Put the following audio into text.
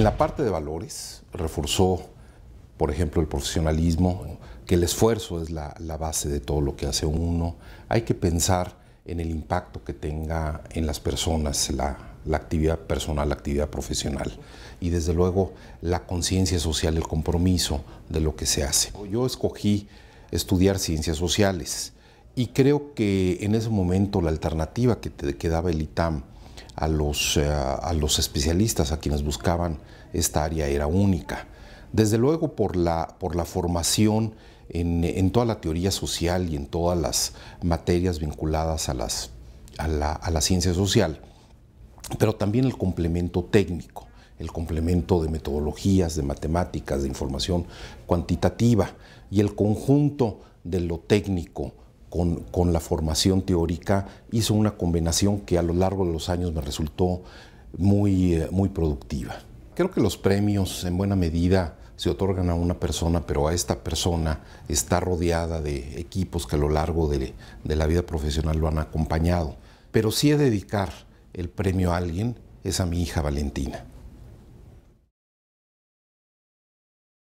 En la parte de valores, reforzó, por ejemplo, el profesionalismo, que el esfuerzo es la, base de todo lo que hace uno. Hay que pensar en el impacto que tenga en las personas la, la actividad personal, la actividad profesional y desde luego la conciencia social, el compromiso de lo que se hace. Yo escogí estudiar ciencias sociales y creo que en ese momento la alternativa que te quedaba el ITAM eh, a los, especialistas a quienes buscaban esta área era única. Desde luego por la, formación en, toda la teoría social y en todas las materias vinculadas a la ciencia social, pero también el complemento técnico, el complemento de metodologías, de matemáticas, de información cuantitativa y el conjunto de lo técnico con, la formación teórica, hizo una combinación que a lo largo de los años me resultó muy, eh, muy productiva. Creo que los premios en buena medida se otorgan a una persona, pero a esta persona está rodeada de equipos que a lo largo de, la vida profesional lo han acompañado. Pero si he dedicar el premio a alguien es a mi hija Valentina.